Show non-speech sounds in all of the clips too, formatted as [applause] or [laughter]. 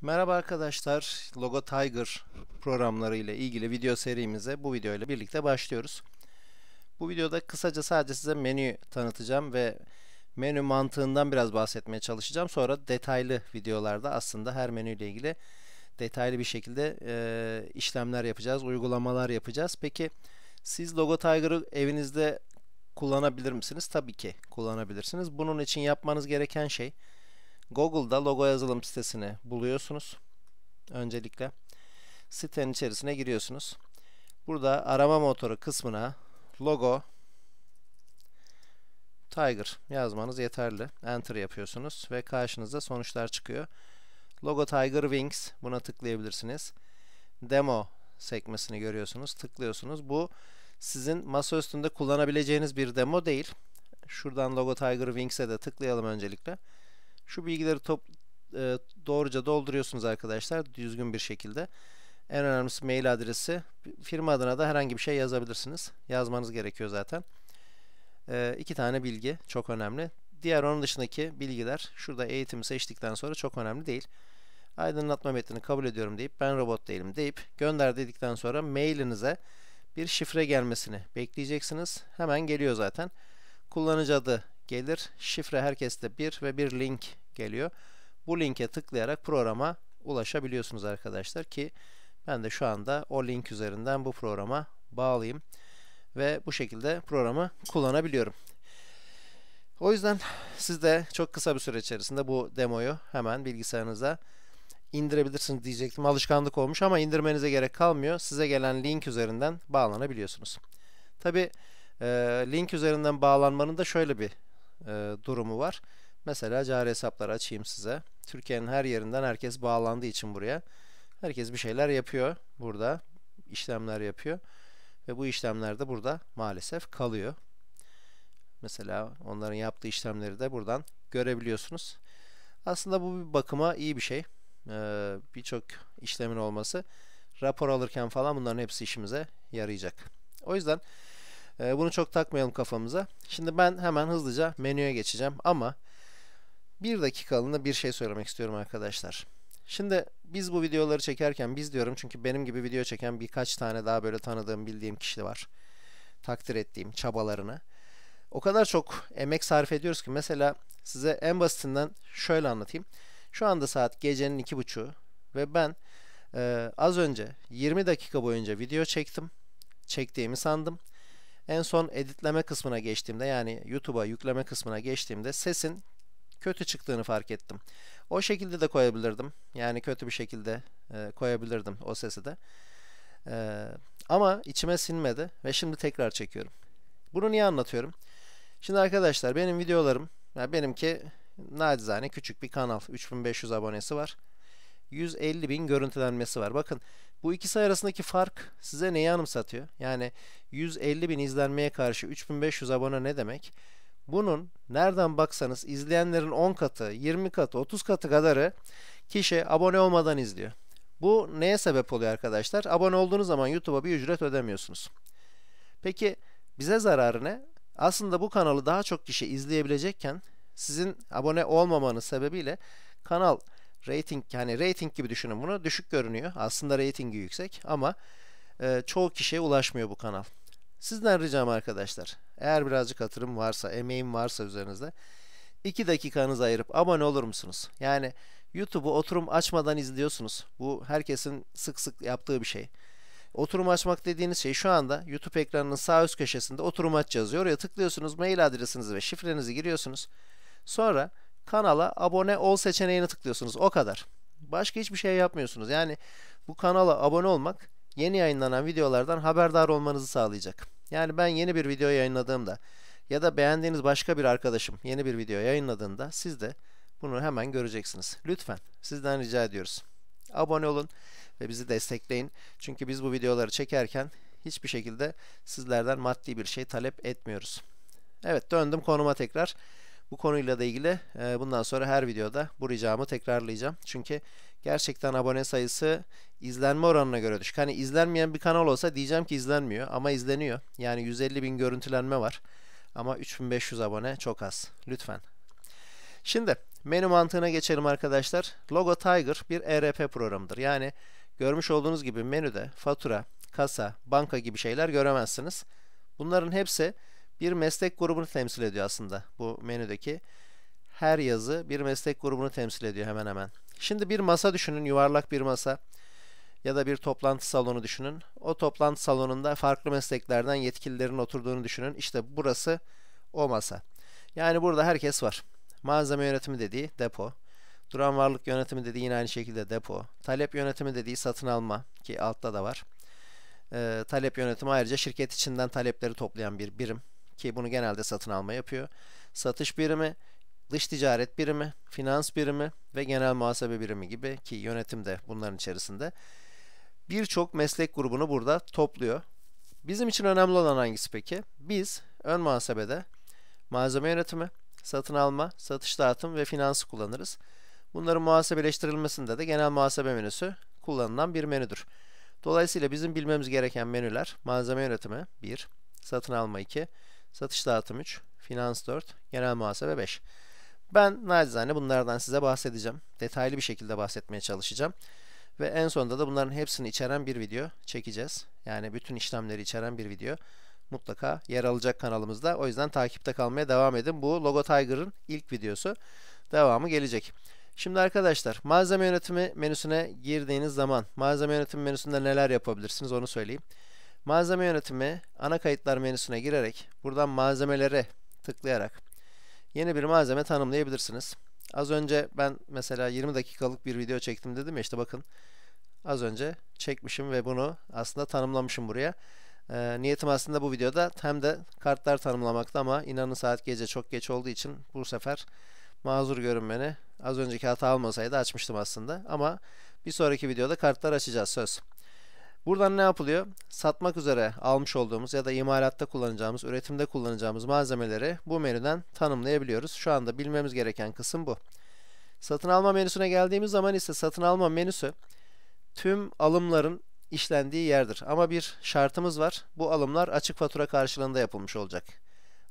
Merhaba arkadaşlar, Logo Tiger programları ile ilgili video serimize bu video ile birlikte başlıyoruz. Bu videoda kısaca sadece size menü tanıtacağım ve menü mantığından biraz bahsetmeye çalışacağım. Sonra detaylı videolarda aslında her menü ile ilgili detaylı bir şekilde e, işlemler yapacağız, uygulamalar yapacağız. Peki siz Logo Tiger'ı evinizde kullanabilir misiniz? Tabii ki kullanabilirsiniz. Bunun için yapmanız gereken şey Google'da logo yazılım sitesini buluyorsunuz. Öncelikle sitenin içerisine giriyorsunuz. Burada arama motoru kısmına logo Tiger yazmanız yeterli. Enter yapıyorsunuz ve karşınızda sonuçlar çıkıyor. Logo Tiger Wings buna tıklayabilirsiniz. Demo sekmesini görüyorsunuz. Tıklıyorsunuz. Bu sizin masa üstünde kullanabileceğiniz bir demo değil. Şuradan logo Tiger Wings'e de tıklayalım öncelikle. Şu bilgileri top, e, doğruca dolduruyorsunuz arkadaşlar düzgün bir şekilde. En önemlisi mail adresi. Firma adına da herhangi bir şey yazabilirsiniz. Yazmanız gerekiyor zaten. E, iki tane bilgi çok önemli. Diğer onun dışındaki bilgiler şurada eğitimi seçtikten sonra çok önemli değil. Aydınlatma metnini kabul ediyorum deyip ben robot değilim deyip gönder dedikten sonra mailinize bir şifre gelmesini bekleyeceksiniz. Hemen geliyor zaten. Kullanıcı adı gelir. Şifre herkeste bir ve bir link geliyor. Bu linke tıklayarak programa ulaşabiliyorsunuz arkadaşlar ki ben de şu anda o link üzerinden bu programa bağlayayım ve bu şekilde programı kullanabiliyorum. O yüzden siz de çok kısa bir süre içerisinde bu demoyu hemen bilgisayarınıza indirebilirsiniz diyecektim. Alışkanlık olmuş ama indirmenize gerek kalmıyor. Size gelen link üzerinden bağlanabiliyorsunuz. Tabi link üzerinden bağlanmanın da şöyle bir e, durumu var. Mesela cari hesapları açayım size. Türkiye'nin her yerinden herkes bağlandığı için buraya. Herkes bir şeyler yapıyor burada. işlemler yapıyor. Ve bu işlemler de burada maalesef kalıyor. Mesela onların yaptığı işlemleri de buradan görebiliyorsunuz. Aslında bu bir bakıma iyi bir şey. Ee, Birçok işlemin olması rapor alırken falan bunların hepsi işimize yarayacak. O yüzden ee, bunu çok takmayalım kafamıza. Şimdi ben hemen hızlıca menüye geçeceğim ama bir dakikalığında bir şey söylemek istiyorum arkadaşlar. Şimdi biz bu videoları çekerken biz diyorum çünkü benim gibi video çeken birkaç tane daha böyle tanıdığım bildiğim kişi var. Takdir ettiğim çabalarını. O kadar çok emek sarf ediyoruz ki mesela size en basitinden şöyle anlatayım. Şu anda saat gecenin iki buçuğu ve ben e, az önce 20 dakika boyunca video çektim. Çektiğimi sandım. En son editleme kısmına geçtiğimde yani YouTube'a yükleme kısmına geçtiğimde sesin kötü çıktığını fark ettim. O şekilde de koyabilirdim. Yani kötü bir şekilde e, koyabilirdim o sesi de. E, ama içime sinmedi ve şimdi tekrar çekiyorum. Bunu niye anlatıyorum? Şimdi arkadaşlar benim videolarım, yani benimki nacizane küçük bir kanal. 3500 abonesi var. 150 bin görüntülenmesi var. Bakın bu ikisi arasındaki fark size neyi anımsatıyor? Yani 150 bin izlenmeye karşı 3500 abone ne demek? Bunun nereden baksanız izleyenlerin 10 katı, 20 katı, 30 katı kadarı kişi abone olmadan izliyor. Bu neye sebep oluyor arkadaşlar? Abone olduğunuz zaman YouTube'a bir ücret ödemiyorsunuz. Peki bize zararı ne? Aslında bu kanalı daha çok kişi izleyebilecekken sizin abone olmamanız sebebiyle kanal rating yani rating gibi düşünün bunu düşük görünüyor. Aslında ratingi yüksek ama e, çoğu kişiye ulaşmıyor bu kanal. Sizden ricam arkadaşlar eğer birazcık hatırım varsa emeğim varsa üzerinizde 2 dakikanızı ayırıp abone olur musunuz? Yani YouTube'u oturum açmadan izliyorsunuz. Bu herkesin sık sık yaptığı bir şey. Oturum açmak dediğiniz şey şu anda YouTube ekranının sağ üst köşesinde oturum aç yazıyor. Oraya tıklıyorsunuz mail adresinizi ve şifrenizi giriyorsunuz. Sonra kanala abone ol seçeneğine tıklıyorsunuz. O kadar. Başka hiçbir şey yapmıyorsunuz. Yani bu kanala abone olmak yeni yayınlanan videolardan haberdar olmanızı sağlayacak. Yani ben yeni bir video yayınladığımda ya da beğendiğiniz başka bir arkadaşım yeni bir video yayınladığında siz de bunu hemen göreceksiniz. Lütfen sizden rica ediyoruz. Abone olun ve bizi destekleyin. Çünkü biz bu videoları çekerken hiçbir şekilde sizlerden maddi bir şey talep etmiyoruz. Evet döndüm konuma tekrar. Bu konuyla da ilgili e, bundan sonra her videoda bu ricamı tekrarlayacağım. Çünkü gerçekten abone sayısı izlenme oranına göre düşük. Hani izlenmeyen bir kanal olsa diyeceğim ki izlenmiyor ama izleniyor. Yani 150 bin görüntülenme var ama 3500 abone çok az. Lütfen. Şimdi menü mantığına geçelim arkadaşlar. Logo Tiger bir ERP programıdır. Yani görmüş olduğunuz gibi menüde fatura, kasa, banka gibi şeyler göremezsiniz. Bunların hepsi bir meslek grubunu temsil ediyor aslında. Bu menüdeki her yazı bir meslek grubunu temsil ediyor hemen hemen. Şimdi bir masa düşünün, yuvarlak bir masa ya da bir toplantı salonu düşünün. O toplantı salonunda farklı mesleklerden yetkililerin oturduğunu düşünün. İşte burası o masa. Yani burada herkes var. Malzeme yönetimi dediği depo. Duran varlık yönetimi dediği yine aynı şekilde depo. Talep yönetimi dediği satın alma ki altta da var. E, talep yönetimi ayrıca şirket içinden talepleri toplayan bir birim ki bunu genelde satın alma yapıyor. Satış birimi, dış ticaret birimi, finans birimi ve genel muhasebe birimi gibi ki yönetim de bunların içerisinde. Birçok meslek grubunu burada topluyor. Bizim için önemli olan hangisi peki? Biz ön muhasebede malzeme yönetimi, satın alma, satış dağıtım ve finansı kullanırız. Bunların muhasebeleştirilmesinde de genel muhasebe menüsü kullanılan bir menüdür. Dolayısıyla bizim bilmemiz gereken menüler malzeme yönetimi 1, satın alma 2, Satış dağıtım 3. Finans 4. Genel muhasebe 5. Ben nacizane bunlardan size bahsedeceğim. Detaylı bir şekilde bahsetmeye çalışacağım. Ve en sonunda da bunların hepsini içeren bir video çekeceğiz. Yani bütün işlemleri içeren bir video mutlaka yer alacak kanalımızda. O yüzden takipte kalmaya devam edin. Bu Logo Tiger'ın ilk videosu. Devamı gelecek. Şimdi arkadaşlar malzeme yönetimi menüsüne girdiğiniz zaman malzeme yönetimi menüsünde neler yapabilirsiniz onu söyleyeyim. Malzeme yönetimi ana kayıtlar menüsüne girerek buradan malzemelere tıklayarak yeni bir malzeme tanımlayabilirsiniz. Az önce ben mesela 20 dakikalık bir video çektim dedim ya işte bakın az önce çekmişim ve bunu aslında tanımlamışım buraya. E, niyetim aslında bu videoda hem de kartlar tanımlamakta ama inanın saat gece çok geç olduğu için bu sefer mazur görün Az önceki hata olmasaydı açmıştım aslında ama bir sonraki videoda kartlar açacağız söz. Buradan ne yapılıyor? Satmak üzere almış olduğumuz ya da imalatta kullanacağımız, üretimde kullanacağımız malzemeleri bu menüden tanımlayabiliyoruz. Şu anda bilmemiz gereken kısım bu. Satın alma menüsüne geldiğimiz zaman ise satın alma menüsü tüm alımların işlendiği yerdir. Ama bir şartımız var. Bu alımlar açık fatura karşılığında yapılmış olacak.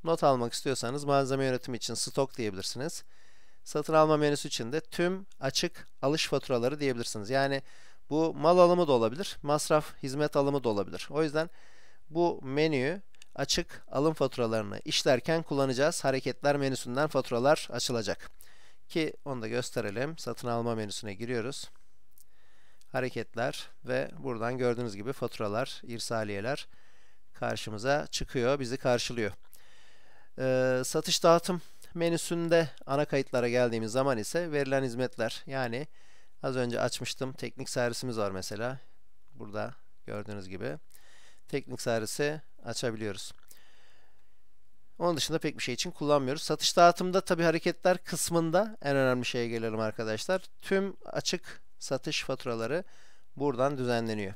Not almak istiyorsanız malzeme yönetimi için stok diyebilirsiniz. Satın alma menüsü için de tüm açık alış faturaları diyebilirsiniz. Yani bu mal alımı da olabilir. Masraf, hizmet alımı da olabilir. O yüzden bu menüyü açık alım faturalarını işlerken kullanacağız. Hareketler menüsünden faturalar açılacak. Ki onu da gösterelim. Satın alma menüsüne giriyoruz. Hareketler ve buradan gördüğünüz gibi faturalar, irsaliyeler karşımıza çıkıyor, bizi karşılıyor. Ee, satış dağıtım menüsünde ana kayıtlara geldiğimiz zaman ise verilen hizmetler yani Az önce açmıştım. Teknik servisimiz var mesela. Burada gördüğünüz gibi. Teknik servisi açabiliyoruz. Onun dışında pek bir şey için kullanmıyoruz. Satış dağıtımda tabi hareketler kısmında en önemli şeye gelelim arkadaşlar. Tüm açık satış faturaları buradan düzenleniyor.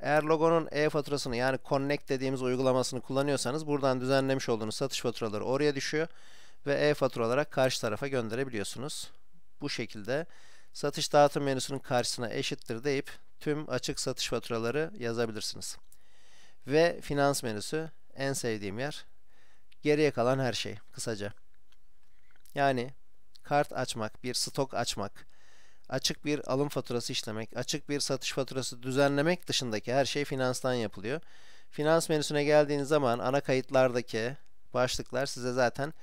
Eğer logonun e-faturasını yani Connect dediğimiz uygulamasını kullanıyorsanız buradan düzenlemiş olduğunuz satış faturaları oraya düşüyor ve e-fatura olarak karşı tarafa gönderebiliyorsunuz. Bu şekilde satış dağıtım menüsünün karşısına eşittir deyip tüm açık satış faturaları yazabilirsiniz. Ve finans menüsü en sevdiğim yer. Geriye kalan her şey kısaca. Yani kart açmak, bir stok açmak, açık bir alım faturası işlemek, açık bir satış faturası düzenlemek dışındaki her şey finanstan yapılıyor. Finans menüsüne geldiğiniz zaman ana kayıtlardaki başlıklar size zaten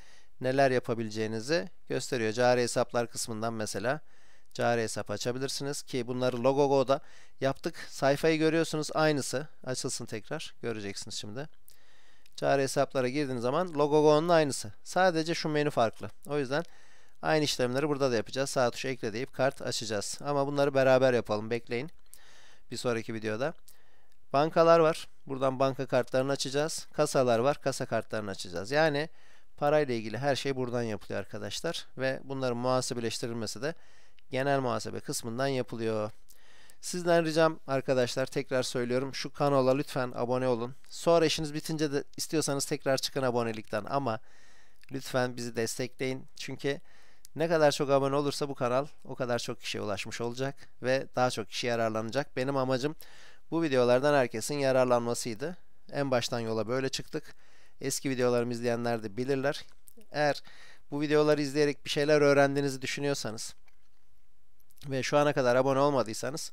neler yapabileceğinizi gösteriyor. Cari hesaplar kısmından mesela cari hesap açabilirsiniz ki bunları Logogo'da yaptık. Sayfayı görüyorsunuz aynısı. Açılsın tekrar. Göreceksiniz şimdi. Cari hesaplara girdiğiniz zaman Logogo'nun aynısı. Sadece şu menü farklı. O yüzden aynı işlemleri burada da yapacağız. Sağ tuşa ekle deyip kart açacağız. Ama bunları beraber yapalım. Bekleyin. Bir sonraki videoda. Bankalar var. Buradan banka kartlarını açacağız. Kasalar var. Kasa kartlarını açacağız. Yani parayla ilgili her şey buradan yapılıyor arkadaşlar. Ve bunların muhasebeleştirilmesi de genel muhasebe kısmından yapılıyor. Sizden ricam arkadaşlar tekrar söylüyorum şu kanala lütfen abone olun. Sonra işiniz bitince de istiyorsanız tekrar çıkın abonelikten ama lütfen bizi destekleyin. Çünkü ne kadar çok abone olursa bu kanal o kadar çok kişiye ulaşmış olacak ve daha çok kişi yararlanacak. Benim amacım bu videolardan herkesin yararlanmasıydı. En baştan yola böyle çıktık. Eski videolarımı izleyenler de bilirler. Eğer bu videoları izleyerek bir şeyler öğrendiğinizi düşünüyorsanız ve şu ana kadar abone olmadıysanız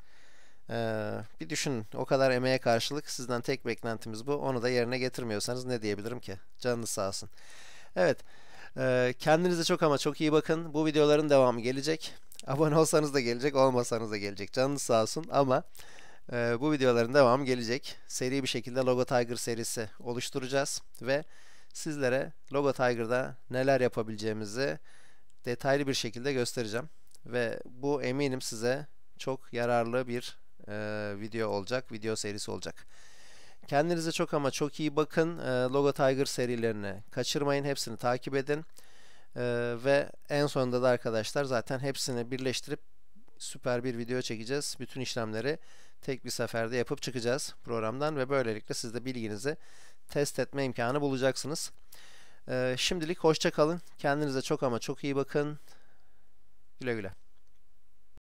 bir düşün, O kadar emeğe karşılık sizden tek beklentimiz bu. Onu da yerine getirmiyorsanız ne diyebilirim ki? Canınız sağ olsun. Evet. kendinize çok ama çok iyi bakın. Bu videoların devamı gelecek. [laughs] Abone olsanız da gelecek, olmasanız da gelecek. Canınız sağ olsun ama bu videoların devamı gelecek. Seri bir şekilde Logo Tiger serisi oluşturacağız ve sizlere Logo Tiger'da neler yapabileceğimizi detaylı bir şekilde göstereceğim. Ve bu eminim size çok yararlı bir e, video olacak, video serisi olacak. Kendinize çok ama çok iyi bakın. E, Logo Tiger serilerini kaçırmayın. Hepsini takip edin. E, ve en sonunda da arkadaşlar zaten hepsini birleştirip süper bir video çekeceğiz. Bütün işlemleri tek bir seferde yapıp çıkacağız programdan ve böylelikle siz de bilginizi test etme imkanı bulacaksınız. E, şimdilik hoşça kalın. Kendinize çok ama çok iyi bakın. Y